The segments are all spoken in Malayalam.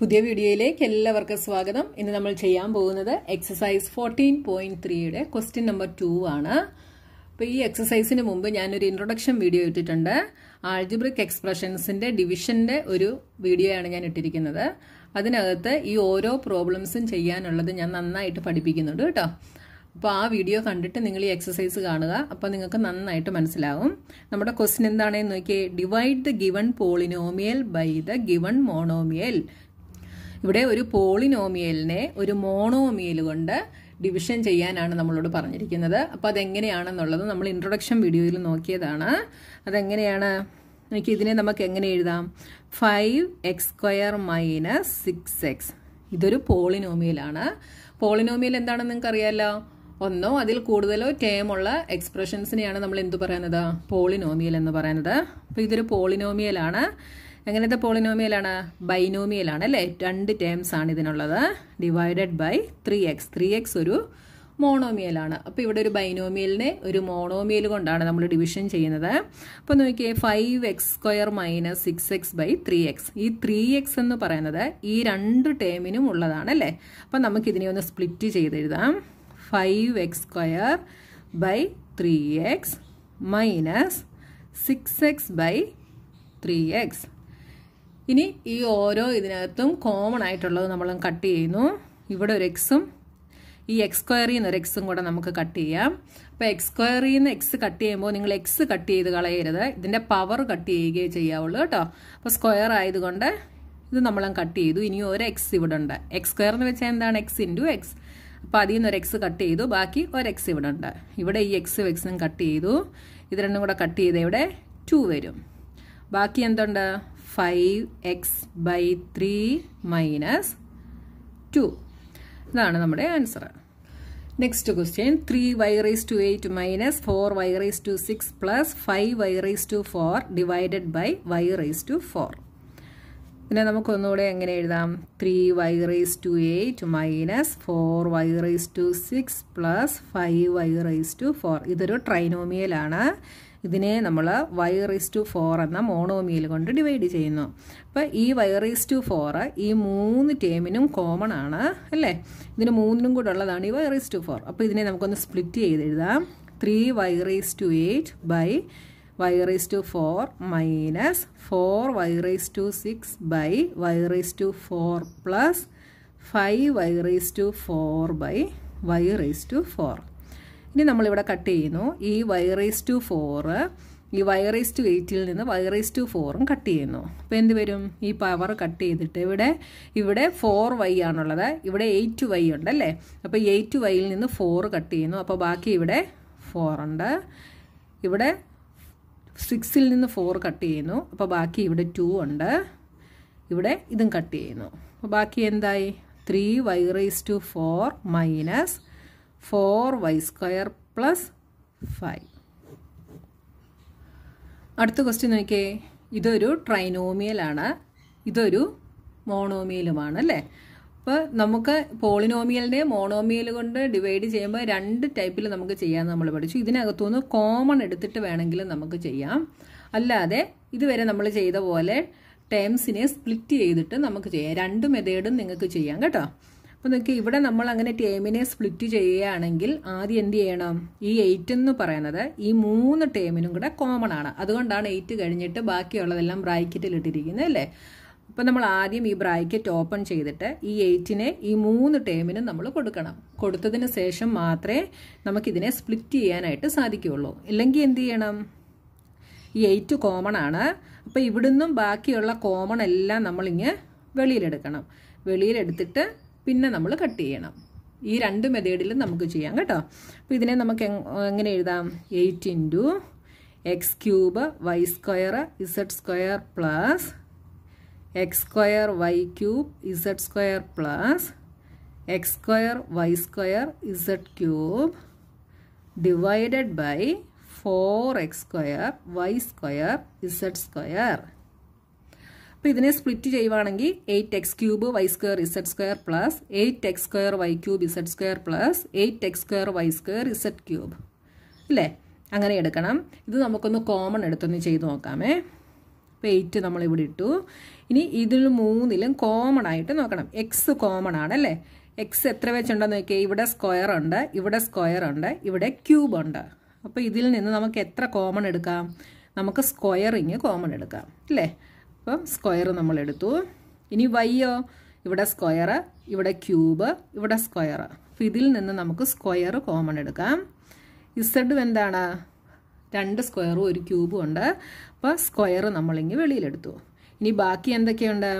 പുതിയ വീഡിയോയിലേക്ക് എല്ലാവർക്കും സ്വാഗതം ഇന്ന് നമ്മൾ ചെയ്യാൻ പോകുന്നത് എക്സസൈസ് ഫോർട്ടീൻ പോയിന്റ് ത്രീയുടെ ക്വസ്റ്റ്യൻ നമ്പർ ടു ആണ് അപ്പോൾ ഈ എക്സസൈസിന് മുമ്പ് ഞാനൊരു ഇൻട്രൊഡക്ഷൻ വീഡിയോ ഇട്ടിട്ടുണ്ട് ആൾജിബ്രിക് എക്സ്പ്രഷൻസിൻ്റെ ഡിവിഷൻ്റെ ഒരു വീഡിയോയാണ് ഞാൻ ഇട്ടിരിക്കുന്നത് അതിനകത്ത് ഈ ഓരോ പ്രോബ്ലംസും ചെയ്യാനുള്ളത് ഞാൻ നന്നായിട്ട് പഠിപ്പിക്കുന്നുണ്ട് കേട്ടോ അപ്പോൾ ആ വീഡിയോ കണ്ടിട്ട് നിങ്ങൾ ഈ എക്സസൈസ് കാണുക അപ്പോൾ നിങ്ങൾക്ക് നന്നായിട്ട് മനസ്സിലാവും നമ്മുടെ ക്വസ്റ്റ്യൻ എന്താണെന്ന് നോക്കിയേ divide the given polynomial by the given monomial ഇവിടെ ഒരു പോളിനോമിയലിനെ ഒരു മോണോമിയൽ കൊണ്ട് ഡിവിഷൻ ചെയ്യാനാണ് നമ്മളോട് പറഞ്ഞിരിക്കുന്നത് അപ്പോൾ അതെങ്ങനെയാണെന്നുള്ളത് നമ്മൾ ഇൻട്രൊഡക്ഷൻ വീഡിയോയിൽ നോക്കിയതാണ് അതെങ്ങനെയാണ് എനിക്ക് ഇതിനെ നമുക്ക് എങ്ങനെ എഴുതാം five x square minus six x ഇതൊരു പോളിനോമിയലാണ് പോളിനോമിയൽ എന്താണെന്ന് നിങ്ങൾക്കറിയാമല്ലോ ഒന്നോ അതിൽ കൂടുതലോ ടേം ഉള്ള എക്സ്പ്രഷൻസിനെയാണ് നമ്മൾ എന്തു പറയുന്നത് പോളിനോമിയൽ എന്ന് പറയുന്നത് അപ്പോൾ ഇതൊരു പോളിനോമിയലാണ് എങ്ങനത്തെ പോളിനോമിയലാണ് ബൈനോമിയലാണ് അല്ലേ രണ്ട് ടേംസ് ആണ് ഇതിനുള്ളത് divided by three x three x ഒരു മോണോമിയലാണ് അപ്പോൾ ഇവിടെ ഒരു ബൈനോമിയലിനെ ഒരു മോണോമിയൽ കൊണ്ടാണ് നമ്മൾ ഡിവിഷൻ ചെയ്യുന്നത് അപ്പോൾ നോക്കിയേ five x square minus six x by three x ഈ ത്രീ എക്സ് എന്ന് പറയുന്നത് ഈ രണ്ട് ടേമിനും ഉള്ളതാണ് അല്ലേ അപ്പോൾ നമുക്കിതിനെ ഒന്ന് സ്പ്ലിറ്റ് ചെയ്തെഴുതാം five x square by three x minus six x by three x ഇനി ഈ ഓരോ ഇതിനകത്തും കോമൺ ആയിട്ടുള്ളത് നമ്മൾ കട്ട് ചെയ്യുന്നു ഇവിടെ ഒരു എക്സും ഈ എക്സ് സ്ക്വയറിൽ നിന്ന് ഒരു എക്സും കൂടെ നമുക്ക് കട്ട് ചെയ്യാം അപ്പോൾ എക്സ് സ്ക്വയറിൽ നിന്ന് എക്സ് കട്ട് ചെയ്യുമ്പോൾ നിങ്ങൾ എക്സ് കട്ട് ചെയ്ത് കളയരുത് ഇതിൻ്റെ പവർ കട്ട് ചെയ്യുകയേ ചെയ്യാവുള്ളൂ കേട്ടോ അപ്പോൾ സ്ക്വയർ ആയതുകൊണ്ട് ഇത് നമ്മളും കട്ട് ചെയ്തു ഇനിയും ഒരു എക്സ് ഇവിടെ ഉണ്ട് എക്സ് സ്ക്വയർ എന്ന് വെച്ചാൽ എന്താണ് എക്സ് ഇൻറ്റു എക്സ് അപ്പോൾ അതിൽ നിന്ന് ഒരു എക്സ് കട്ട് ചെയ്തു ബാക്കി ഒരു എക്സ് ഇവിടെ ഉണ്ട് ഇവിടെ ഈ എക്സ് എക്സും കട്ട് ചെയ്തു ഇത് രണ്ടും കൂടെ കട്ട് ചെയ്ത് ഇവിടെ ടു വരും ബാക്കി എന്തുണ്ട് five x by three minus two ഇതാണ് നമ്മുടെ answer next question three y raise to eight minus four y raise to six plus five y raise to four divided by y raise to four പിന്നെ നമുക്കൊന്നുകൂടെ എങ്ങനെ എഴുതാം three y raise to eight minus four y raise to six plus five y raise to four ഇതൊരു ട്രൈനോമിയലാണ് ഇതിനെ നമ്മൾ വൈ റൈസ് ടു ഫോർ എന്ന മോണോമിയൽ കൊണ്ട് ഡിവൈഡ് ചെയ്യുന്നു അപ്പോൾ ഈ വൈ റൈസ് ടു ഫോർ ഈ മൂന്ന് ടേമിനും കോമൺ ആണ് അല്ലേ ഇതിന് മൂന്നിനും കൂടെ ഉള്ളതാണ് ഈ വൈ റൈസ് ടു ഫോർ അപ്പോൾ ഇതിനെ നമുക്കൊന്ന് സ്പ്ലിറ്റ് ചെയ്ത് എഴുതാം three y raise to eight by y raise to four minus four y raise to six by y raise to four plus five y raise to four by y raise to four ഇനി നമ്മളിവിടെ കട്ട് ചെയ്യുന്നു ഈ വൈ റേസ് ടു ഫോറ് ഈ വൈ റേസ് ടു എയ്റ്റിൽ നിന്ന് വൈ റേസ് ടു ഫോറും കട്ട് ചെയ്യുന്നു അപ്പോൾ എന്ത് വരും ഈ പവർ കട്ട് ചെയ്തിട്ട് ഇവിടെ ഇവിടെ ഫോർ വൈ ആണുള്ളത് ഇവിടെ എയ്റ്റ് വൈ ഉണ്ട് അല്ലേ അപ്പോൾ എയ്റ്റ് വൈയിൽ നിന്ന് ഫോർ കട്ട് ചെയ്യുന്നു അപ്പോൾ ബാക്കി ഇവിടെ ഫോർ ഉണ്ട് ഇവിടെ സിക്സിൽ നിന്ന് ഫോർ കട്ട് ചെയ്യുന്നു അപ്പോൾ ബാക്കി ഇവിടെ ടു ഉണ്ട് ഇവിടെ ഇതും കട്ട് ചെയ്യുന്നു അപ്പോൾ ബാക്കി എന്തായി three y raise to four minus four y square plus five അടുത്ത ക്വസ്റ്റ്യൻ നോക്കിയേ ഇതൊരു ട്രൈനോമിയലാണ് ഇതൊരു മോണോമിയലുമാണ് അല്ലേ അപ്പോൾ നമുക്ക് പോളിനോമിയലിനെ മോണോമിയൽ കൊണ്ട് ഡിവൈഡ് ചെയ്യുമ്പോൾ രണ്ട് ടൈപ്പിൽ നമുക്ക് ചെയ്യാമെന്ന് നമ്മൾ പഠിച്ചു ഇതിനകത്തുനിന്ന് കോമൺ എടുത്തിട്ട് വേണമെങ്കിൽ നമുക്ക് ചെയ്യാം അല്ലാതെ ഇതുവരെ നമ്മൾ ചെയ്ത പോലെ ടേംസിനെ സ്പ്ലിറ്റ് ചെയ്തിട്ട് നമുക്ക് ചെയ്യാം രണ്ട് മെതേഡും നിങ്ങൾക്ക് ചെയ്യാം കേട്ടോ അപ്പോൾ നിങ്ങൾക്ക് ഇവിടെ നമ്മൾ അങ്ങനെ ടേമിനെ സ്പ്ലിറ്റ് ചെയ്യുകയാണെങ്കിൽ ആദ്യം എന്ത് ചെയ്യണം ഈ എയ്റ്റ് എന്ന് പറയുന്നത് ഈ മൂന്ന് ടേമിനും കൂടെ കോമൺ ആണ് അതുകൊണ്ടാണ് എയ്റ്റ് കഴിഞ്ഞിട്ട് ബാക്കിയുള്ളതെല്ലാം ബ്രാക്കറ്റിൽ ഇട്ടിരിക്കുന്നത് അല്ലേ അപ്പോൾ നമ്മൾ ആദ്യം ഈ ബ്രാക്കറ്റ് ഓപ്പൺ ചെയ്തിട്ട് ഈ എയ്റ്റിനെ ഈ മൂന്ന് ടേമിനും നമ്മൾ കൊടുക്കണം കൊടുത്തതിന് ശേഷം മാത്രമേ നമുക്കിതിനെ സ്പ്ലിറ്റ് ചെയ്യാനായിട്ട് സാധിക്കുകയുള്ളൂ ഇല്ലെങ്കിൽ എന്ത് ചെയ്യണം ഈ എയ്റ്റ് കോമൺ ആണ് അപ്പോൾ ഇവിടുന്നും ബാക്കിയുള്ള കോമൺ എല്ലാം നമ്മളിങ്ങ് വെളിയിലെടുക്കണം വെളിയിലെടുത്തിട്ട് പിന്നെ നമ്മൾ കട്ട് ചെയ്യണം ഈ രണ്ട് മെത്തേഡിലും നമുക്ക് ചെയ്യാം കേട്ടോ അപ്പോൾ ഇതിനെ നമുക്ക് എങ്ങനെ എഴുതാം eight into x cube y square z square plus x square y cube z square plus x square y square z cube divided by four x square y square z square അപ്പോൾ ഇതിനെ സ്പ്ലിറ്റ് ചെയ്യുവാണെങ്കിൽ eight x cube y square z square plus eight x square y cube z square plus eight x square y square z cube അല്ലേ അങ്ങനെ എടുക്കണം ഇത് നമുക്കൊന്ന് കോമൺ എടുത്തൊന്ന് ചെയ്ത് നോക്കാമേ എയ്റ്റ് നമ്മളിവിടെ ഇട്ടു ഇനി ഇതിൽ മൂന്നിലും കോമൺ ആയിട്ട് നോക്കണം എക്സ് കോമൺ ആണല്ലേ എക്സ് എത്ര വെച്ചുണ്ടെന്ന് നോക്കിയാൽ ഇവിടെ സ്ക്വയർ ഉണ്ട് ഇവിടെ സ്ക്വയർ ഉണ്ട് ഇവിടെ ക്യൂബ് ഉണ്ട് അപ്പോൾ ഇതിൽ നിന്ന് നമുക്ക് എത്ര കോമൺ എടുക്കാം നമുക്ക് സ്ക്വയറിങ് കോമൺ എടുക്കാം അല്ലേ അപ്പം സ്ക്വയർ നമ്മൾ എടുത്തു ഇനി വൈയോ ഇവിടെ സ്ക്വയർ ഇവിടെ ക്യൂബ് ഇവിടെ സ്ക്വയർ അപ്പം ഇതിൽ നിന്ന് നമുക്ക് സ്ക്വയർ കോമൺ എടുക്കാം ഇസഡും എന്താണ് രണ്ട് സ്ക്വയറും ഒരു ക്യൂബും ഉണ്ട് അപ്പോൾ സ്ക്വയർ നമ്മളിങ്ങ് വെളിയിലെടുത്തു ഇനി ബാക്കി എന്തൊക്കെയുണ്ട്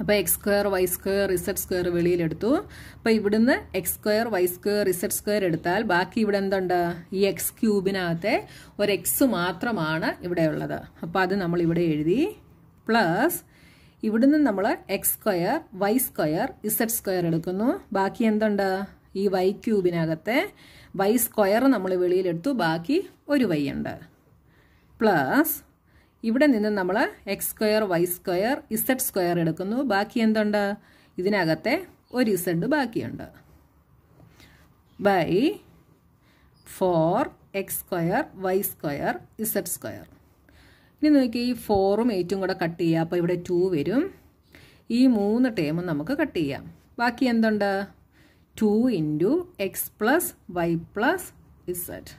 അപ്പോൾ എക്സ് സ്ക്വയർ വൈ സ്ക്വയർ റിസഡ് സ്ക്വയർ വെളിയിലെടുത്തു അപ്പോൾ ഇവിടുന്ന് എക്സ് സ്ക്വയർ വൈ സ്ക്വയർ റിസഡ് സ്ക്വയർ എടുത്താൽ ബാക്കി ഇവിടെ എന്തുണ്ട് ഈ എക്സ് ക്യൂബിനകത്തെ ഒരു എക്സ് മാത്രമാണ് ഇവിടെ ഉള്ളത് അപ്പോൾ അത് നമ്മൾ ഇവിടെ എഴുതി പ്ലസ് ഇവിടുന്ന് നമ്മൾ x square y square z square എടുക്കുന്നു ബാക്കി എന്തുണ്ട് ഈ വൈ ക്യൂബിനകത്തെ വൈ സ്ക്വയർ നമ്മൾ വെളിയിലെടുത്തു ബാക്കി ഒരു വൈ ഉണ്ട് പ്ലസ് ഇവിടെ നിന്ന് നമ്മൾ x square y square z square എടുക്കുന്നു ബാക്കി എന്തുണ്ട് ഇതിനകത്തെ ഒരു ഇസഡ് ബാക്കിയുണ്ട് by four x square y square z square ഇനി നോക്കി ഈ ഫോറും എയ്റ്റും കൂടെ കട്ട് ചെയ്യുക അപ്പോൾ ഇവിടെ ടു വരും ഈ മൂന്ന് ടേമും നമുക്ക് കട്ട് ചെയ്യാം ബാക്കി എന്തുണ്ട് two into x plus y plus z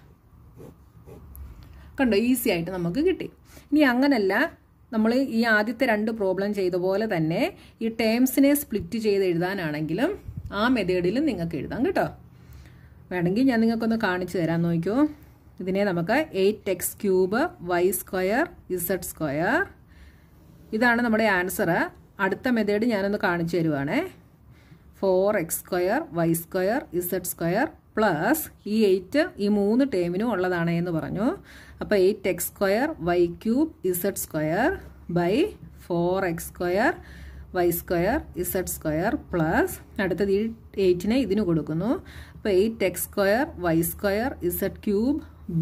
കണ്ടോ ഈസി ആയിട്ട് നമുക്ക് കിട്ടി ഇനി അങ്ങനല്ല നമ്മൾ ഈ ആദ്യത്തെ രണ്ട് പ്രോബ്ലം ചെയ്ത പോലെ തന്നെ ഈ ടേംസിനെ സ്പ്ലിറ്റ് ചെയ്ത് എഴുതാനാണെങ്കിലും ആ മെത്തേഡിലും നിങ്ങൾക്ക് എഴുതാം കേട്ടോ വേണമെങ്കിൽ ഞാൻ നിങ്ങൾക്കൊന്ന് കാണിച്ചു തരാൻ നോക്കൂ ഇതിനെ നമുക്ക് eight x cube y square z square ഇതാണ് നമ്മുടെ ആൻസർ അടുത്ത മെത്തേഡ് ഞാനൊന്ന് കാണിച്ചു തരുവാണേ four x square y square z square plus ഈ എയ്റ്റ് ഈ മൂന്ന് ടേമിനും ഉള്ളതാണ് എന്ന് പറഞ്ഞു അപ്പോൾ eight x square y cube z square by four x square y square z square plus അടുത്തത് ഈ എയ്റ്റിനെ ഇതിന് കൊടുക്കുന്നു അപ്പോൾ eight x square y square z cube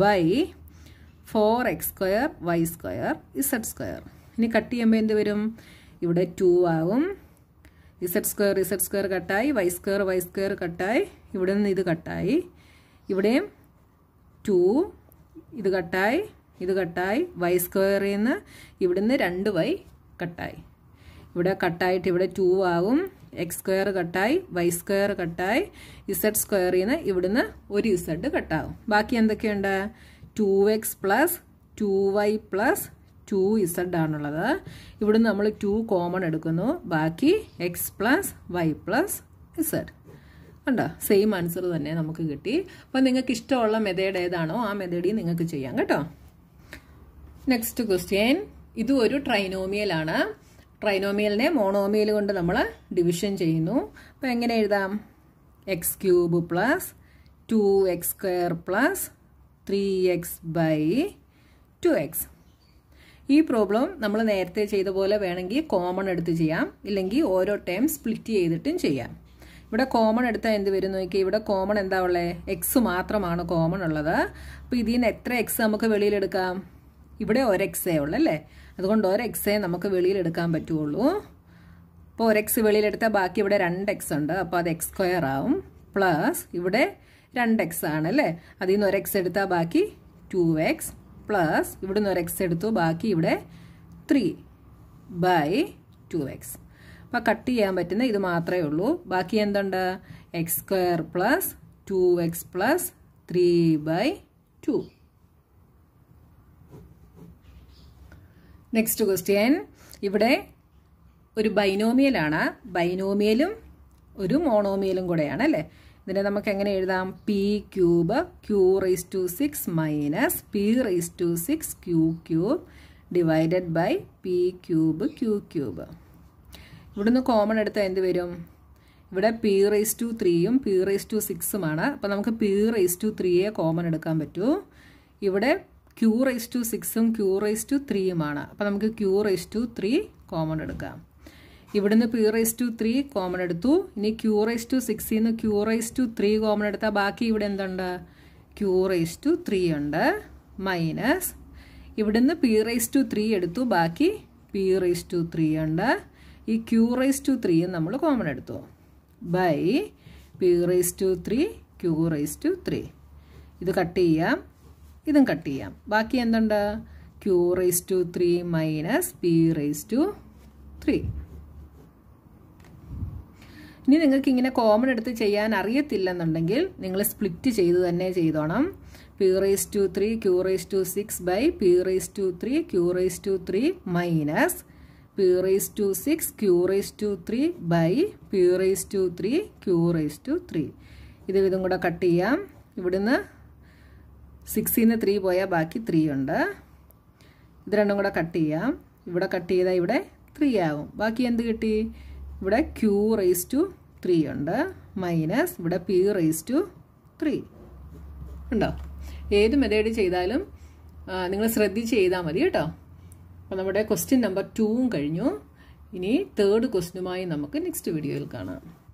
by four x square y square z square ഇനി കട്ട് ചെയ്യുമ്പോൾ എന്ത് വരും ഇവിടെ ടു ആകും ഇസഡ് സ്ക്വയർ ഇസഡ് സ്ക്വയർ കട്ടായി വൈ സ്ക്വയർ വൈ സ്ക്വയർ കട്ടായി ഇവിടെ നിന്ന് ഇത് കട്ടായി ഇവിടെയും ടു ഇത് കട്ടായി ഇത് കട്ടായി വൈ സ്ക്വയറിൽ നിന്ന് ഇവിടെ നിന്ന് രണ്ട് വൈ കട്ടായി ഇവിടെ കട്ടായിട്ട് ഇവിടെ ടു ആകും എക്സ് സ്ക്വയർ കട്ടായി വൈ സ്ക്വയർ കട്ടായി ഇസഡ് സ്ക്വയറിൽ നിന്ന് ഇവിടെ നിന്ന് ഒരു ഇസെഡ് കട്ടാകും ബാക്കി എന്തൊക്കെയുണ്ട് two x plus two y plus two z ആണുള്ളത് ഇവിടെ നമ്മൾ ടു കോമൺ എടുക്കുന്നു ബാക്കി x plus y plus z കണ്ടോ സെയിം ആൻസർ തന്നെ നമുക്ക് കിട്ടി അപ്പോൾ നിങ്ങൾക്ക് ഇഷ്ടമുള്ള മെതേഡ് ഏതാണോ ആ മെതേഡിൽ നിങ്ങൾക്ക് ചെയ്യാം കേട്ടോ നെക്സ്റ്റ് ക്വസ്റ്റ്യൻ ഇതും ഒരു ട്രൈനോമിയലാണ് ട്രൈനോമിയലിനെ മോണോമിയൽ കൊണ്ട് നമ്മൾ ഡിവിഷൻ ചെയ്യുന്നു അപ്പോൾ എങ്ങനെ എഴുതാം x cube plus two x square plus three x by two x ഈ പ്രോബ്ലം നമ്മൾ നേരത്തെ ചെയ്ത പോലെ വേണമെങ്കിൽ കോമൺ എടുത്ത് ചെയ്യാം ഇല്ലെങ്കിൽ ഓരോ ടൈം സ്പ്ലിറ്റ് ചെയ്തിട്ടും ചെയ്യാം ഇവിടെ കോമൺ എടുത്താൽ എന്ത് വരും നോക്കി ഇവിടെ കോമൺ എന്താ ഉള്ളത് എക്സ് മാത്രമാണ് കോമൺ ഉള്ളത് അപ്പോൾ ഇതിൽ നിന്ന് എത്ര എക്സ് നമുക്ക് വെളിയിലെടുക്കാം ഇവിടെ ഒരെക്സേ ഉള്ളു അല്ലേ അതുകൊണ്ട് ഒരെക്സേ നമുക്ക് വെളിയിലെടുക്കാൻ പറ്റുള്ളൂ അപ്പോൾ ഒരെക്സ് വെളിയിലെടുത്താൽ ബാക്കി ഇവിടെ രണ്ട് എക്സ് ഉണ്ട് അപ്പോൾ അത് എക്സ് സ്ക്വയർ ആവും പ്ലസ് ഇവിടെ രണ്ട് എക്സ് ആണ് അല്ലേ അതിൽ നിന്ന് ഒരെക്സ് എടുത്താൽ ബാക്കി ടു എക്സ് പ്ലസ് ഇവിടെ നിന്ന് ഒരു എക്സ് എടുത്തു ബാക്കി ഇവിടെ ത്രീ ബൈ ടു എക്സ് അപ്പോൾ കട്ട് ചെയ്യാൻ പറ്റുന്ന ഇത് മാത്രമേ ഉള്ളൂ ബാക്കി എന്തുണ്ട് x square plus two x plus three by two next question ഇവിടെ ഒരു ബൈനോമിയലാണ് ബൈനോമിയലും ഒരു മോണോമിയലും കൂടെയാണ് അല്ലേ ഇതിനെ നമുക്ക് എങ്ങനെ എഴുതാം p cube q raise to six minus P raise to six q cube divided by p cube q cube ഇവിടുന്ന് കോമൺ എടുത്താൽ എന്ത് വരും ഇവിടെ പി റേസ് ടു ത്രീയും പി റേസ് ടു സിക്സുമാണ് അപ്പം നമുക്ക് പി റേസ് ടു ത്രീയെ കോമൺ എടുക്കാൻ പറ്റൂ ഇവിടെ ക്യൂ റേസ് ടു സിക്സും ക്യൂ റേസ് ടു ത്രീയുമാണ് അപ്പം നമുക്ക് q raise to three common എടുക്കാം ഇവിടുന്ന് p raise to three common എടുത്തു ഇനി ക്യൂ റൈസ് ടു സിക്സിൽ നിന്ന് q raise to three common എടുത്താൽ ബാക്കി ഇവിടെ എന്തുണ്ട് ക്യൂ റൈസ് ടു ത്രീ ഉണ്ട് മൈനസ് ഇവിടുന്ന് പി റൈസ് ടു ത്രീ എടുത്തു ബാക്കി പി റൈസ് ടു ത്രീ ഉണ്ട് ഈ ക്യൂ റൈസ് ടു ത്രീയും നമ്മൾ കോമൺ എടുത്തു by p raise to three q raise to three ഇത് കട്ട് ചെയ്യാം ഇതും കട്ട് ചെയ്യാം ബാക്കി എന്തുണ്ട് q raise to three minus p raise to three ഇനി നിങ്ങൾക്ക് ഇങ്ങനെ കോമൺ എടുത്ത് ചെയ്യാൻ അറിയത്തില്ലെന്നുണ്ടെങ്കിൽ നിങ്ങൾ സ്പ്ലിറ്റ് ചെയ്ത് തന്നെ ചെയ്തോണം P raise to three Q raise to six by P raise to three Q raise to three minus P raise to six Q raise to three by P raise to three Q raise to three ഇത് ഇതും കൂടെ കട്ട് ചെയ്യാം ഇവിടുന്ന് സിക്സിൽ നിന്ന് ത്രീ പോയാൽ ബാക്കി ത്രീ ഉണ്ട് ഇത് രണ്ടും കൂടെ കട്ട് ചെയ്യാം ഇവിടെ കട്ട് ചെയ്താൽ ഇവിടെ ത്രീ ആവും ബാക്കി എന്ത് കിട്ടി ഇവിടെ ക്യൂ റേസ് ടു ത്രീ ഉണ്ട് മൈനസ് ഇവിടെ പി റേസ് ടു ത്രീ ഉണ്ടോ ഏത് മെത്തേഡ് ചെയ്താലും നിങ്ങൾ ശ്രദ്ധിച്ച് ചെയ്താൽ മതി കേട്ടോ അപ്പോൾ നമ്മുടെ ക്വസ്റ്റ്യൻ നമ്പർ ടൂവും കഴിഞ്ഞു ഇനി തേർഡ് ക്വസ്റ്റ്യനുമായി നമുക്ക് നെക്സ്റ്റ് വീഡിയോയിൽ കാണാം